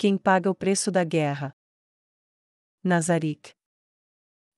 Quem paga o preço da guerra? Nazarik.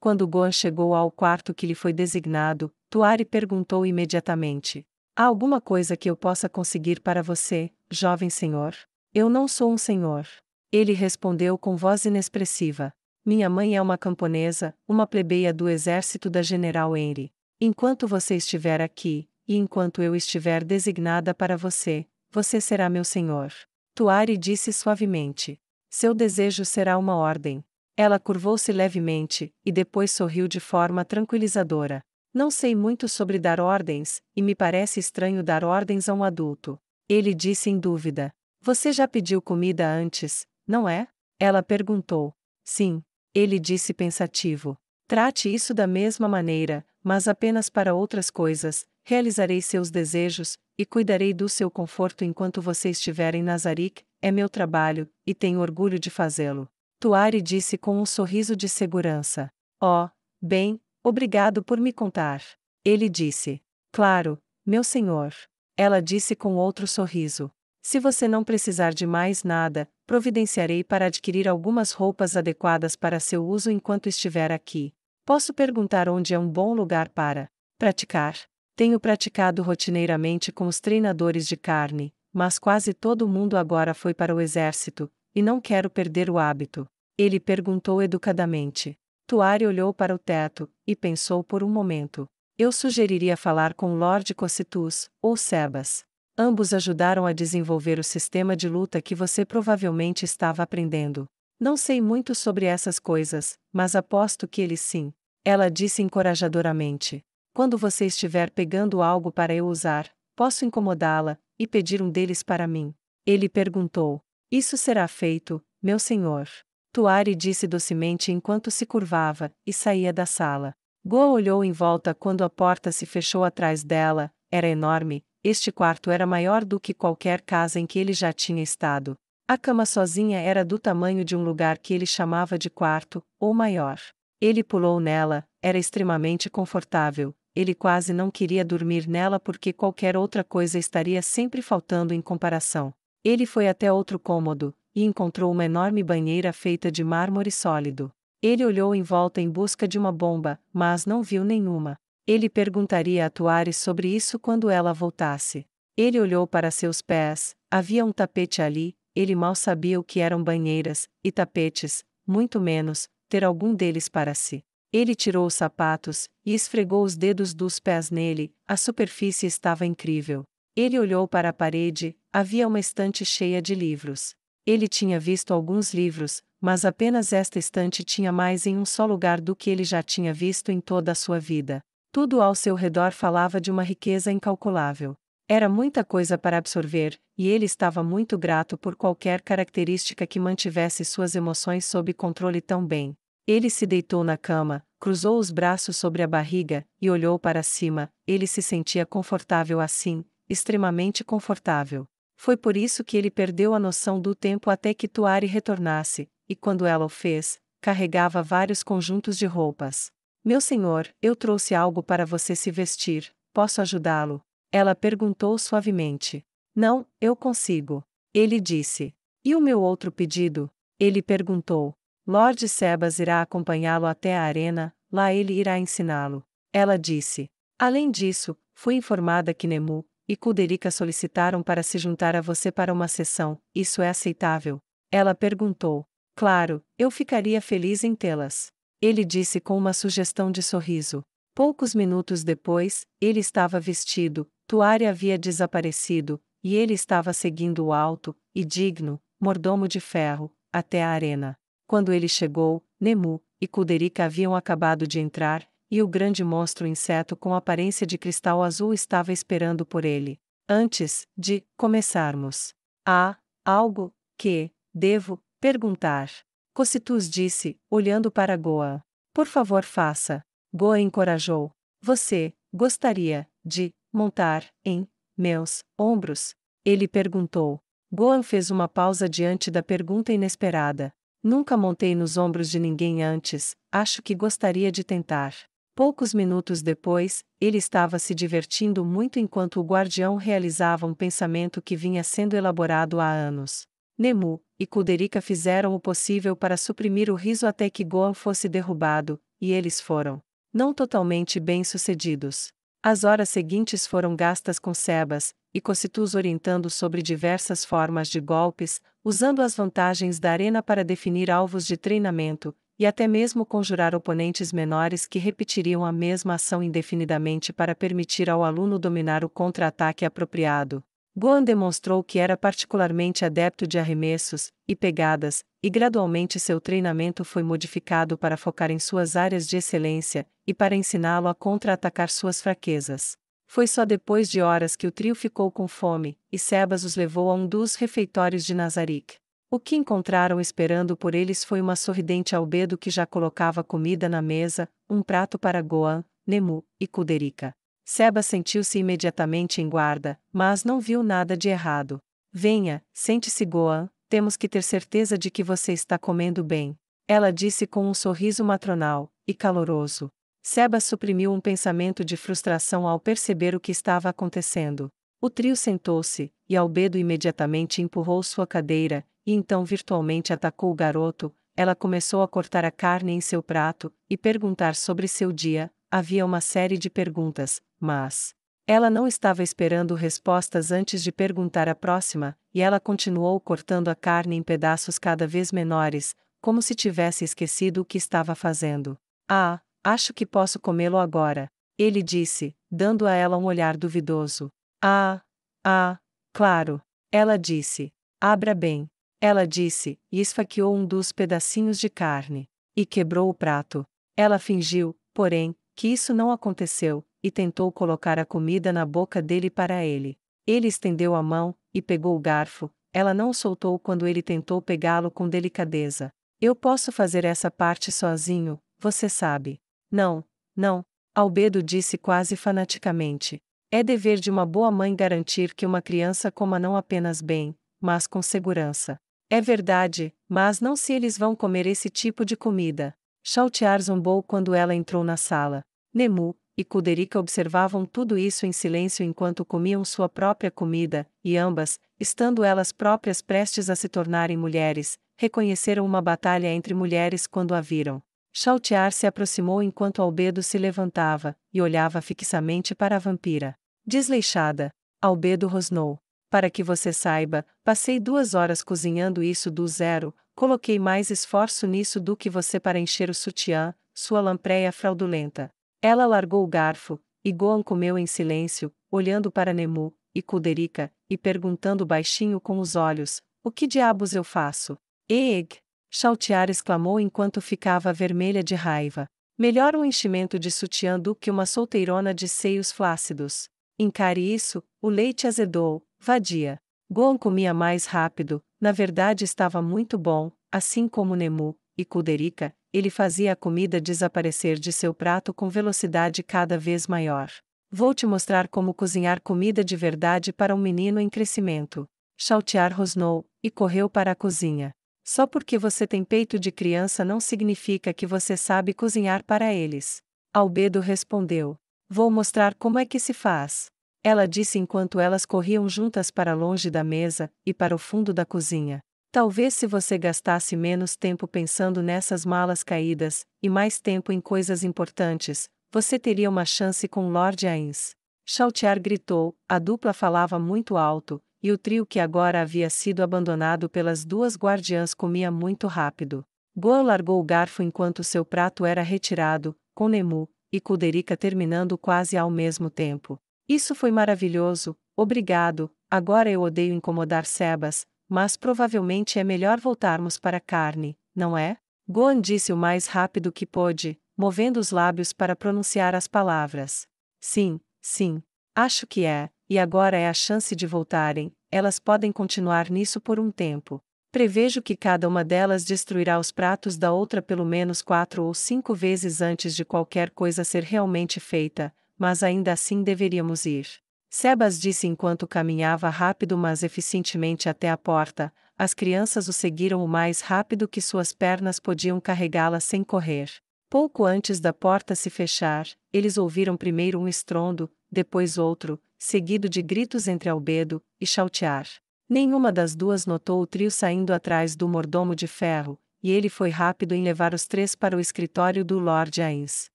Quando Gohan chegou ao quarto que lhe foi designado, Tuari perguntou imediatamente: Há alguma coisa que eu possa conseguir para você, jovem senhor? Eu não sou um senhor. Ele respondeu com voz inexpressiva: Minha mãe é uma camponesa, uma plebeia do exército da General Henry. Enquanto você estiver aqui, e enquanto eu estiver designada para você, você será meu senhor. Tuari disse suavemente. Seu desejo será uma ordem. Ela curvou-se levemente, e depois sorriu de forma tranquilizadora. Não sei muito sobre dar ordens, e me parece estranho dar ordens a um adulto. Ele disse em dúvida. Você já pediu comida antes, não é? Ela perguntou. Sim. Ele disse pensativo. Trate isso da mesma maneira, mas apenas para outras coisas, realizarei seus desejos, e cuidarei do seu conforto enquanto você estiver em Nazarick, é meu trabalho, e tenho orgulho de fazê-lo. Tuari disse com um sorriso de segurança. Oh, bem, obrigado por me contar. Ele disse. Claro, meu senhor. Ela disse com outro sorriso. Se você não precisar de mais nada, providenciarei para adquirir algumas roupas adequadas para seu uso enquanto estiver aqui. Posso perguntar onde é um bom lugar para praticar? Tenho praticado rotineiramente com os treinadores de carne, mas quase todo mundo agora foi para o exército, e não quero perder o hábito. Ele perguntou educadamente. Tuari olhou para o teto, e pensou por um momento. Eu sugeriria falar com Lord Cossitus, ou Sebas. Ambos ajudaram a desenvolver o sistema de luta que você provavelmente estava aprendendo. Não sei muito sobre essas coisas, mas aposto que eles sim. Ela disse encorajadoramente quando você estiver pegando algo para eu usar, posso incomodá-la, e pedir um deles para mim. Ele perguntou: Isso será feito, meu senhor. Tuari disse docemente enquanto se curvava e saía da sala. Goa olhou em volta quando a porta se fechou atrás dela, era enorme, este quarto era maior do que qualquer casa em que ele já tinha estado. A cama sozinha era do tamanho de um lugar que ele chamava de quarto, ou maior. Ele pulou nela, era extremamente confortável, ele quase não queria dormir nela porque qualquer outra coisa estaria sempre faltando em comparação. Ele foi até outro cômodo e encontrou uma enorme banheira feita de mármore sólido. Ele olhou em volta em busca de uma bomba, mas não viu nenhuma. Ele perguntaria a Tuares sobre isso quando ela voltasse. Ele olhou para seus pés, havia um tapete ali, ele mal sabia o que eram banheiras, e tapetes, muito menos, ter algum deles para si. Ele tirou os sapatos e esfregou os dedos dos pés nele, a superfície estava incrível. Ele olhou para a parede, havia uma estante cheia de livros. Ele tinha visto alguns livros, mas apenas esta estante tinha mais em um só lugar do que ele já tinha visto em toda a sua vida. Tudo ao seu redor falava de uma riqueza incalculável. Era muita coisa para absorver, e ele estava muito grato por qualquer característica que mantivesse suas emoções sob controle tão bem. Ele se deitou na cama, cruzou os braços sobre a barriga e olhou para cima. Ele se sentia confortável assim, extremamente confortável. Foi por isso que ele perdeu a noção do tempo até que Tuari retornasse, e quando ela o fez, carregava vários conjuntos de roupas. Meu senhor, eu trouxe algo para você se vestir, posso ajudá-lo? Ela perguntou suavemente. Não, eu consigo. Ele disse. E o meu outro pedido? Ele perguntou. Lord Sebas irá acompanhá-lo até a arena, lá ele irá ensiná-lo. Ela disse. Além disso, fui informada que Nemu e Kuderika solicitaram para se juntar a você para uma sessão, isso é aceitável? Ela perguntou. Claro, eu ficaria feliz em tê-las. Ele disse com uma sugestão de sorriso. Poucos minutos depois, ele estava vestido, Tuária havia desaparecido, e ele estava seguindo o alto, e digno, mordomo de ferro, até a arena. Quando ele chegou, Nemu e Kuderika haviam acabado de entrar, e o grande monstro inseto com aparência de cristal azul estava esperando por ele. Antes de começarmos, há algo que devo perguntar. Cocitus disse, olhando para Goa. Por favor, faça. Goa encorajou. Você gostaria de montar em meus ombros? Ele perguntou. Goan fez uma pausa diante da pergunta inesperada. Nunca montei nos ombros de ninguém antes, acho que gostaria de tentar. Poucos minutos depois, ele estava se divertindo muito enquanto o guardião realizava um pensamento que vinha sendo elaborado há anos. Nemu e Kuderika fizeram o possível para suprimir o riso até que Goan fosse derrubado, e eles foram. Não totalmente bem-sucedidos. As horas seguintes foram gastas com Sebas, e Cocitus orientando sobre diversas formas de golpes, usando as vantagens da arena para definir alvos de treinamento, e até mesmo conjurar oponentes menores que repetiriam a mesma ação indefinidamente para permitir ao aluno dominar o contra-ataque apropriado. Guan demonstrou que era particularmente adepto de arremessos e pegadas, e gradualmente seu treinamento foi modificado para focar em suas áreas de excelência e para ensiná-lo a contra-atacar suas fraquezas. Foi só depois de horas que o trio ficou com fome, e Sebas os levou a um dos refeitórios de Nazarick. O que encontraram esperando por eles foi uma sorridente albedo que já colocava comida na mesa, um prato para Goan, Nemu e Kuderika. Sebas sentiu-se imediatamente em guarda, mas não viu nada de errado. Venha, sente-se Goan, temos que ter certeza de que você está comendo bem. Ela disse com um sorriso matronal e caloroso. Seba suprimiu um pensamento de frustração ao perceber o que estava acontecendo. O trio sentou-se, e Albedo imediatamente empurrou sua cadeira, e então virtualmente atacou o garoto. Ela começou a cortar a carne em seu prato e perguntar sobre seu dia. Havia uma série de perguntas, mas ela não estava esperando respostas antes de perguntar a próxima, e ela continuou cortando a carne em pedaços cada vez menores, como se tivesse esquecido o que estava fazendo. Ah, Acho que posso comê-lo agora, ele disse, dando a ela um olhar duvidoso. Ah, ah, claro, ela disse. Abra bem, ela disse, e esfaqueou um dos pedacinhos de carne. E quebrou o prato. Ela fingiu, porém, que isso não aconteceu, e tentou colocar a comida na boca dele para ele. Ele estendeu a mão, e pegou o garfo, ela não o soltou quando ele tentou pegá-lo com delicadeza. Eu posso fazer essa parte sozinho, você sabe. Não, não, Albedo disse quase fanaticamente. É dever de uma boa mãe garantir que uma criança coma não apenas bem, mas com segurança. É verdade, mas não se eles vão comer esse tipo de comida. Chaltear zumbou quando ela entrou na sala. Nemu e Kuderika observavam tudo isso em silêncio enquanto comiam sua própria comida, e ambas, estando elas próprias prestes a se tornarem mulheres, reconheceram uma batalha entre mulheres quando a viram. Chaltear se aproximou enquanto Albedo se levantava, e olhava fixamente para a vampira. Desleixada, Albedo rosnou. Para que você saiba, passei duas horas cozinhando isso do zero, coloquei mais esforço nisso do que você para encher o sutiã, sua lampreia fraudulenta. Ela largou o garfo, e Goan comeu em silêncio, olhando para Nemu, e Kuderika, e perguntando baixinho com os olhos: O que diabos eu faço? Egg! Chaltear exclamou enquanto ficava vermelha de raiva. Melhor um enchimento de sutiã do que uma solteirona de seios flácidos. Encare isso, o leite azedou, vadia. Goan comia mais rápido, na verdade estava muito bom, assim como Nemu, e Kuderika. ele fazia a comida desaparecer de seu prato com velocidade cada vez maior. Vou te mostrar como cozinhar comida de verdade para um menino em crescimento. Chaltear rosnou, e correu para a cozinha. Só porque você tem peito de criança não significa que você sabe cozinhar para eles. Albedo respondeu: Vou mostrar como é que se faz. Ela disse enquanto elas corriam juntas para longe da mesa e para o fundo da cozinha. Talvez se você gastasse menos tempo pensando nessas malas caídas e mais tempo em coisas importantes, você teria uma chance com Lord Ains. Chaltear gritou, a dupla falava muito alto, e o trio que agora havia sido abandonado pelas duas guardiãs comia muito rápido. Goa largou o garfo enquanto seu prato era retirado, com Nemu e Kuderica terminando quase ao mesmo tempo. Isso foi maravilhoso, obrigado. Agora eu odeio incomodar Sebas, mas provavelmente é melhor voltarmos para a carne, não é? Goan disse o mais rápido que pôde, movendo os lábios para pronunciar as palavras. Sim, sim. Acho que é, e agora é a chance de voltarem, elas podem continuar nisso por um tempo. Prevejo que cada uma delas destruirá os pratos da outra pelo menos quatro ou cinco vezes antes de qualquer coisa ser realmente feita, mas ainda assim deveríamos ir. Sebas disse enquanto caminhava rápido mas eficientemente até a porta, as crianças o seguiram o mais rápido que suas pernas podiam carregá-la sem correr. Pouco antes da porta se fechar, eles ouviram primeiro um estrondo, depois outro, seguido de gritos entre Albedo e Chaltear. Nenhuma das duas notou o trio saindo atrás do mordomo de ferro, e ele foi rápido em levar os três para o escritório do Lord Ains.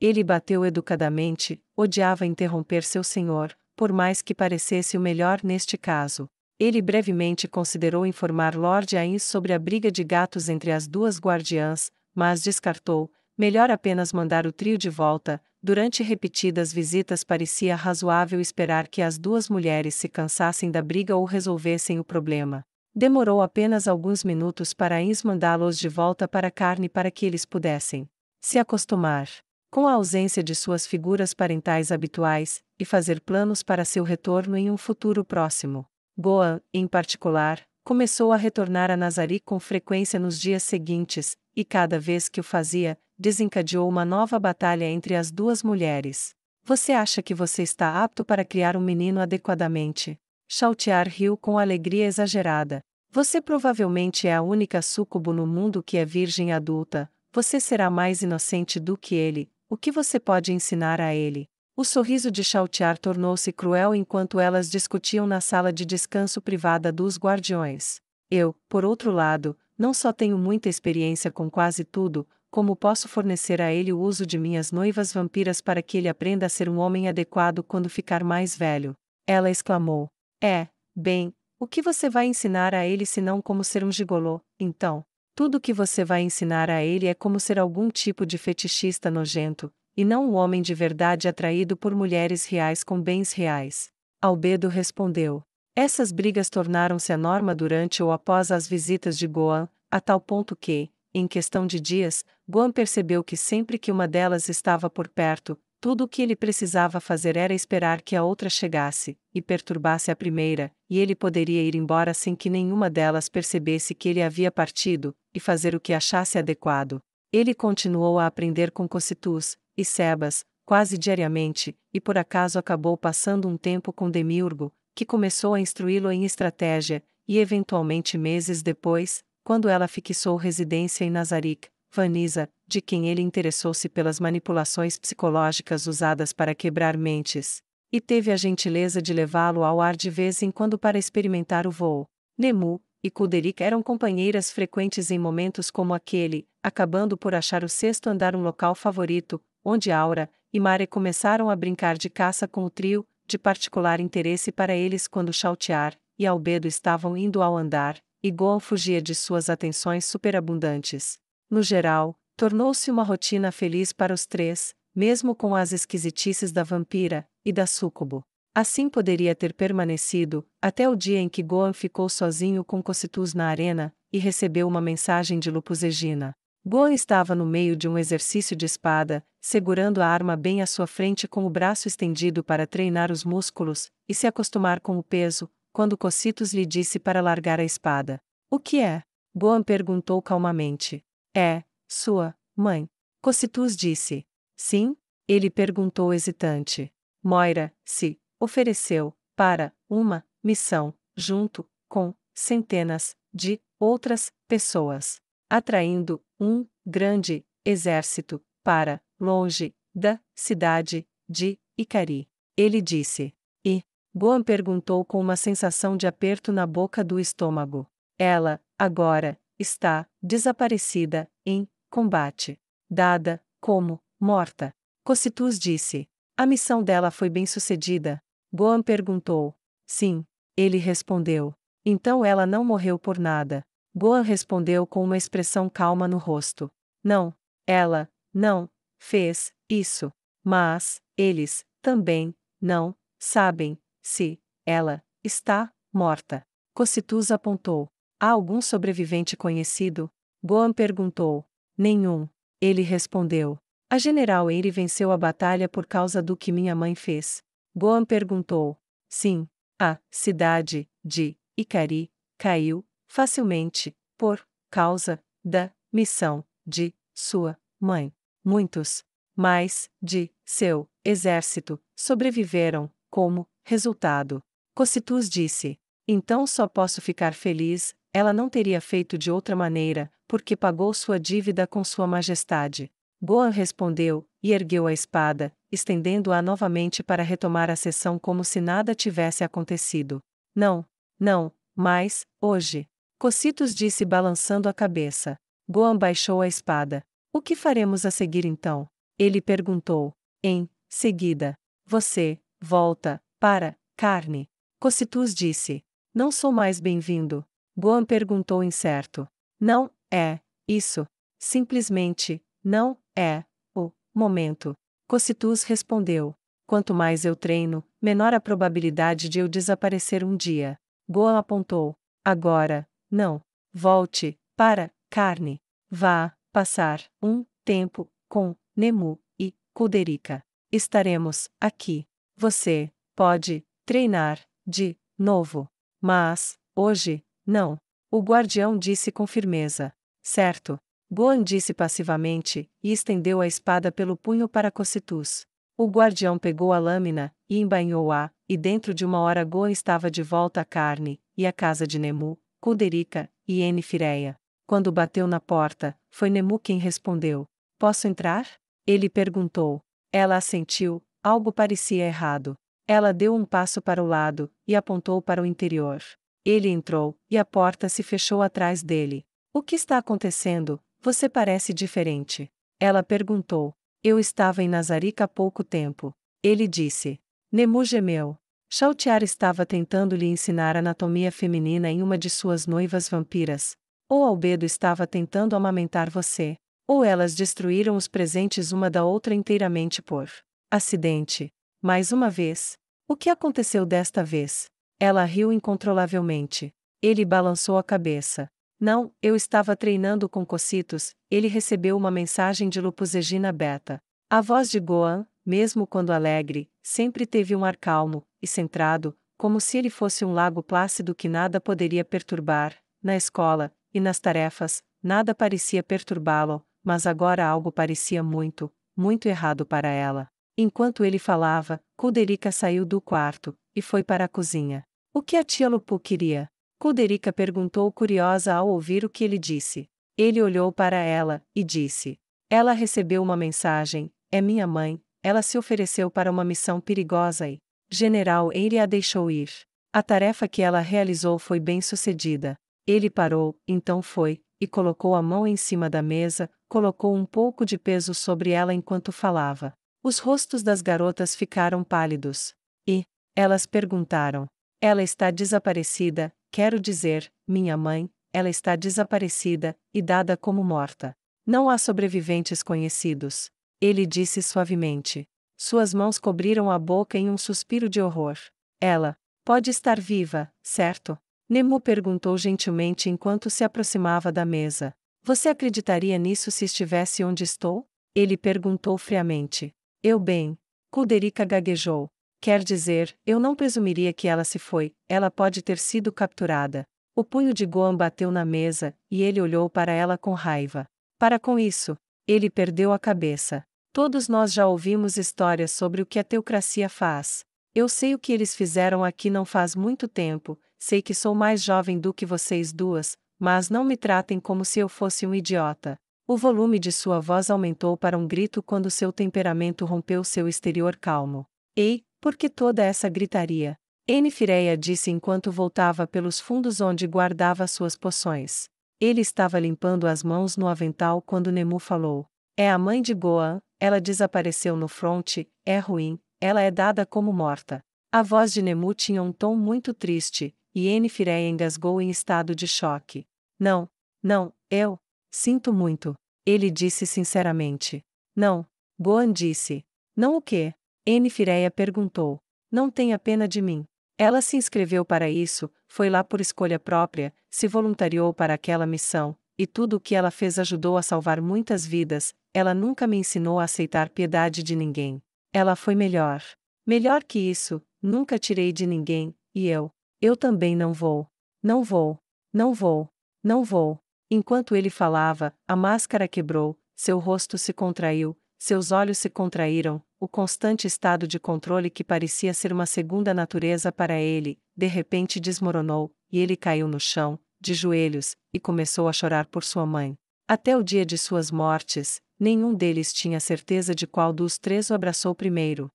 Ele bateu educadamente, odiava interromper seu senhor, por mais que parecesse o melhor neste caso. Ele brevemente considerou informar Lord Ains sobre a briga de gatos entre as duas guardiãs, mas descartou, melhor apenas mandar o trio de volta, durante repetidas visitas parecia razoável esperar que as duas mulheres se cansassem da briga ou resolvessem o problema. Demorou apenas alguns minutos para mandá los de volta para a carne para que eles pudessem se acostumar com a ausência de suas figuras parentais habituais, e fazer planos para seu retorno em um futuro próximo. Goan, em particular, começou a retornar a Nazari com frequência nos dias seguintes, e cada vez que o fazia, desencadeou uma nova batalha entre as duas mulheres. Você acha que você está apto para criar um menino adequadamente? Chaltear riu com alegria exagerada. Você provavelmente é a única súcubo no mundo que é virgem adulta, você será mais inocente do que ele, o que você pode ensinar a ele? O sorriso de Chaltear tornou-se cruel enquanto elas discutiam na sala de descanso privada dos guardiões. Eu, por outro lado, não só tenho muita experiência com quase tudo, como posso fornecer a ele o uso de minhas noivas vampiras para que ele aprenda a ser um homem adequado quando ficar mais velho. Ela exclamou: É, bem, o que você vai ensinar a ele se não como ser um gigolô, então? Tudo o que você vai ensinar a ele é como ser algum tipo de fetichista nojento, e não um homem de verdade atraído por mulheres reais com bens reais. Albedo respondeu: essas brigas tornaram-se a norma durante ou após as visitas de Goan, a tal ponto que, em questão de dias, Goan percebeu que sempre que uma delas estava por perto, tudo o que ele precisava fazer era esperar que a outra chegasse, e perturbasse a primeira, e ele poderia ir embora sem que nenhuma delas percebesse que ele havia partido, e fazer o que achasse adequado. Ele continuou a aprender com Cossitus, e Sebas, quase diariamente, e por acaso acabou passando um tempo com Demiurgo, que começou a instruí-lo em estratégia, e eventualmente meses depois, quando ela fixou residência em Nazarick, Vanisa, de quem ele interessou-se pelas manipulações psicológicas usadas para quebrar mentes, e teve a gentileza de levá-lo ao ar de vez em quando para experimentar o voo. Nemu e Kuderick eram companheiras frequentes em momentos como aquele, acabando por achar o sexto andar um local favorito, onde Aura e Mare começaram a brincar de caça com o trio, de particular interesse para eles quando Chaltear e Albedo estavam indo ao andar, e Goal fugia de suas atenções superabundantes. No geral, tornou-se uma rotina feliz para os três, mesmo com as esquisitices da vampira e da súcubo. Assim poderia ter permanecido, até o dia em que Goan ficou sozinho com Cocitus na arena, e recebeu uma mensagem de Lupus Egina. Guan estava no meio de um exercício de espada, segurando a arma bem à sua frente com o braço estendido para treinar os músculos e se acostumar com o peso, quando Cocitos lhe disse para largar a espada. O que é? Goan perguntou calmamente. É, sua, mãe. Cocitus disse. Sim? Ele perguntou hesitante. Moira, se, ofereceu, para, uma, missão, junto, com, centenas, de, outras, pessoas atraindo um grande exército para longe da cidade de Icari. Ele disse. E Goan perguntou com uma sensação de aperto na boca do estômago. Ela, agora, está desaparecida em combate, dada como morta. Cossitus disse. A missão dela foi bem sucedida? Goan perguntou. Sim, ele respondeu. Então ela não morreu por nada. Goa respondeu com uma expressão calma no rosto. Não, ela, não, fez, isso. Mas, eles, também, não, sabem, se, ela, está, morta. Cossituz apontou. Há algum sobrevivente conhecido? Goan perguntou. Nenhum. Ele respondeu. A general Eire venceu a batalha por causa do que minha mãe fez. Goan perguntou. Sim. A cidade de Icari caiu facilmente, por causa da missão de sua mãe. Muitos, mais, de seu exército, sobreviveram, como resultado. Cocitus disse: Então só posso ficar feliz, ela não teria feito de outra maneira, porque pagou sua dívida com Sua Majestade. Goan respondeu, e ergueu a espada, estendendo-a novamente para retomar a sessão como se nada tivesse acontecido. Não, não, mas, hoje, Cocitos disse balançando a cabeça. Goan baixou a espada. O que faremos a seguir então? Ele perguntou. Em seguida, você volta para carne. Cocitus disse. Não sou mais bem-vindo. Goan perguntou incerto. Não é isso. Simplesmente não é o momento. Cocitus respondeu. Quanto mais eu treino, menor a probabilidade de eu desaparecer um dia. Goan apontou. Agora, não. Volte, para, carne. Vá, passar, um, tempo, com, Nemu, e, Kuderika. Estaremos, aqui. Você, pode, treinar, de, novo. Mas, hoje, não. O guardião disse com firmeza. Certo. Goan disse passivamente, e estendeu a espada pelo punho para Cocitus. O guardião pegou a lâmina, e embainhou-a, e dentro de uma hora Goan estava de volta à carne, e à casa de Nemu, Kuderika, e N. Fireia. Quando bateu na porta, foi Nemu quem respondeu. Posso entrar? Ele perguntou. Ela assentiu, algo parecia errado. Ela deu um passo para o lado, e apontou para o interior. Ele entrou, e a porta se fechou atrás dele. O que está acontecendo? Você parece diferente. Ela perguntou. Eu estava em Nazarica há pouco tempo. Ele disse. Nemu gemeu. Shaltiar estava tentando lhe ensinar anatomia feminina em uma de suas noivas vampiras. Ou Albedo estava tentando amamentar você. Ou elas destruíram os presentes uma da outra inteiramente por acidente. Mais uma vez. O que aconteceu desta vez? Ela riu incontrolavelmente. Ele balançou a cabeça. Não, eu estava treinando com Cocitos, ele recebeu uma mensagem de Lupus Egina Beta. A voz de Goan, mesmo quando alegre, sempre teve um ar calmo, e centrado, como se ele fosse um lago plácido que nada poderia perturbar, na escola, e nas tarefas, nada parecia perturbá-lo, mas agora algo parecia muito, muito errado para ela. Enquanto ele falava, Kuderika saiu do quarto e foi para a cozinha. O que a tia Lupu queria? Kuderika perguntou curiosa ao ouvir o que ele disse. Ele olhou para ela e disse: Ela recebeu uma mensagem, é minha mãe, ela se ofereceu para uma missão perigosa e General Eire a deixou ir. A tarefa que ela realizou foi bem sucedida. Ele parou, então foi, e colocou a mão em cima da mesa, colocou um pouco de peso sobre ela enquanto falava. Os rostos das garotas ficaram pálidos. E, elas perguntaram: Ela está desaparecida, quero dizer, minha mãe, ela está desaparecida, e dada como morta. Não há sobreviventes conhecidos. Ele disse suavemente. Suas mãos cobriram a boca em um suspiro de horror. Ela pode estar viva, certo? Nemo perguntou gentilmente enquanto se aproximava da mesa. Você acreditaria nisso se estivesse onde estou? Ele perguntou friamente. Eu bem. Kuderika gaguejou. Quer dizer, eu não presumiria que ela se foi, ela pode ter sido capturada. O punho de Goan bateu na mesa, e ele olhou para ela com raiva. Para com isso. Ele perdeu a cabeça. Todos nós já ouvimos histórias sobre o que a teocracia faz. Eu sei o que eles fizeram aqui não faz muito tempo, sei que sou mais jovem do que vocês duas, mas não me tratem como se eu fosse um idiota. O volume de sua voz aumentou para um grito quando seu temperamento rompeu seu exterior calmo. Ei, por que toda essa gritaria? Enfireia disse enquanto voltava pelos fundos onde guardava suas poções. Ele estava limpando as mãos no avental quando Nemu falou. É a mãe de Goan, ela desapareceu no fronte, é ruim, ela é dada como morta. A voz de Nemu tinha um tom muito triste, e Enfireia engasgou em estado de choque. Não, não, eu sinto muito. Ele disse sinceramente. Não, Goan disse. Não o quê? Enfireia perguntou. Não tenha pena de mim. Ela se inscreveu para isso, foi lá por escolha própria, se voluntariou para aquela missão, e tudo o que ela fez ajudou a salvar muitas vidas, ela nunca me ensinou a aceitar piedade de ninguém. Ela foi melhor. Melhor que isso, nunca tirei de ninguém, e eu. Eu também não vou. Não vou. Não vou. Não vou. Enquanto ele falava, a máscara quebrou, seu rosto se contraiu, seus olhos se contraíram, o constante estado de controle que parecia ser uma segunda natureza para ele, de repente desmoronou, e ele caiu no chão, de joelhos, e começou a chorar por sua mãe. Até o dia de suas mortes, nenhum deles tinha certeza de qual dos três o abraçou primeiro,